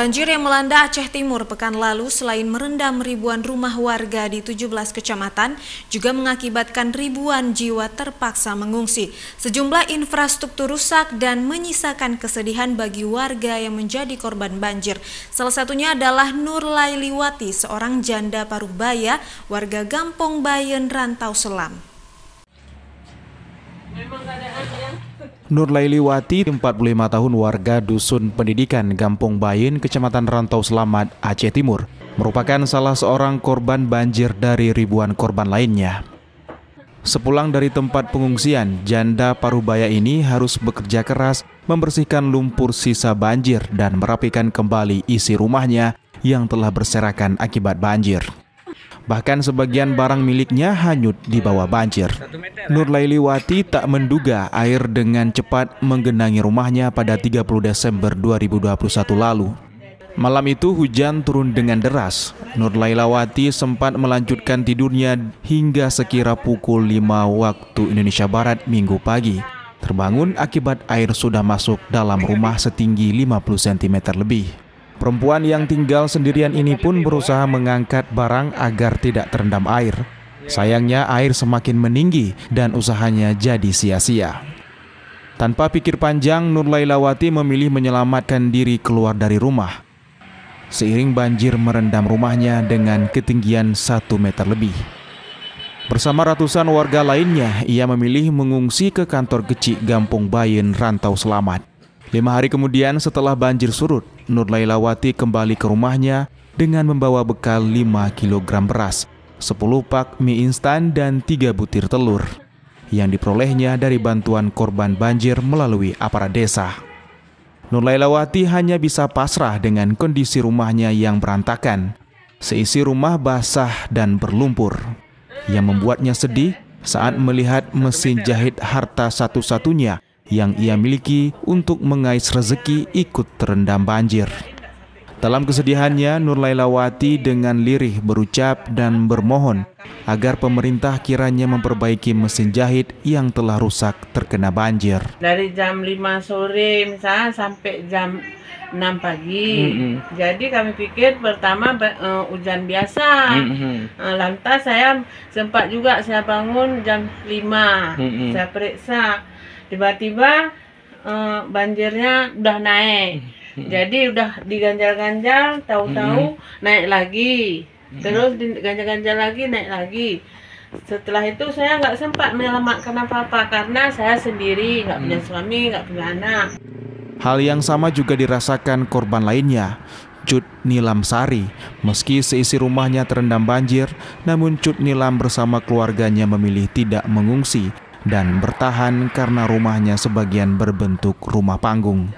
Banjir yang melanda Aceh Timur pekan lalu selain merendam ribuan rumah warga di 17 kecamatan, juga mengakibatkan ribuan jiwa terpaksa mengungsi. Sejumlah infrastruktur rusak dan menyisakan kesedihan bagi warga yang menjadi korban banjir. Salah satunya adalah Nur Lailiwati, seorang janda paruh baya warga Gampong Bayen, Rantau Selam. Nur Lailiwati, 45 tahun warga Dusun Pendidikan Gampung Bayin, Kecamatan Rantau Selamat, Aceh Timur, merupakan salah seorang korban banjir dari ribuan korban lainnya. Sepulang dari tempat pengungsian, janda Parubaya ini harus bekerja keras membersihkan lumpur sisa banjir dan merapikan kembali isi rumahnya yang telah berserakan akibat banjir. Bahkan sebagian barang miliknya hanyut di bawah banjir. Nur Lailiwati tak menduga air dengan cepat menggenangi rumahnya pada 30 Desember 2021 lalu. Malam itu hujan turun dengan deras. Nur Lailawati sempat melanjutkan tidurnya hingga sekira pukul 5 waktu Indonesia Barat minggu pagi. Terbangun akibat air sudah masuk dalam rumah setinggi 50 cm lebih. Perempuan yang tinggal sendirian ini pun berusaha mengangkat barang agar tidak terendam air. Sayangnya air semakin meninggi dan usahanya jadi sia-sia. Tanpa pikir panjang, Nur Lailawati memilih menyelamatkan diri keluar dari rumah. Seiring banjir merendam rumahnya dengan ketinggian 1 meter lebih. Bersama ratusan warga lainnya, ia memilih mengungsi ke kantor kecil Gampung Bayen, Rantau Selamat. Lima hari kemudian setelah banjir surut, Nur Lailawati kembali ke rumahnya dengan membawa bekal 5 kg beras, 10 pak mie instan dan 3 butir telur yang diperolehnya dari bantuan korban banjir melalui aparat desa. Nur Lailawati hanya bisa pasrah dengan kondisi rumahnya yang berantakan. Seisi rumah basah dan berlumpur yang membuatnya sedih saat melihat mesin jahit harta satu-satunya yang ia miliki untuk mengais rezeki ikut terendam banjir. Dalam kesedihannya, Nur Lailawati dengan lirih berucap dan bermohon agar pemerintah kiranya memperbaiki mesin jahit yang telah rusak terkena banjir. Dari jam 5 sore misalnya sampai jam 6 pagi. Mm -hmm. Jadi kami pikir pertama uh, hujan biasa. Mm -hmm. uh, lantas saya sempat juga saya bangun jam 5. Mm -hmm. Saya periksa tiba-tiba uh, banjirnya udah naik hmm. jadi udah diganjal-ganjal tahu-tahu hmm. naik lagi hmm. terus diganjal-ganjal lagi naik lagi setelah itu saya nggak sempat menyelamatkan apa-apa karena saya sendiri nggak punya mm-hmm. suami nggak punya anak Hal yang sama juga dirasakan korban lainnya, Cut Nilamsari. Meski seisi rumahnya terendam banjir, namun Cut Nilam bersama keluarganya memilih tidak mengungsi dan bertahan karena rumahnya sebagian berbentuk rumah panggung.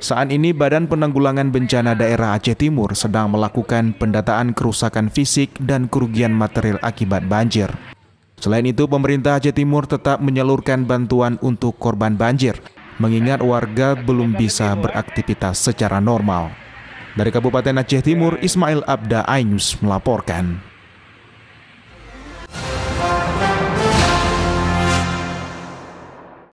Saat ini Badan Penanggulangan Bencana Daerah Aceh Timur sedang melakukan pendataan kerusakan fisik dan kerugian material akibat banjir. Selain itu, pemerintah Aceh Timur tetap menyalurkan bantuan untuk korban banjir, mengingat warga belum bisa beraktivitas secara normal. Dari Kabupaten Aceh Timur, Ismail Abda Ainus melaporkan.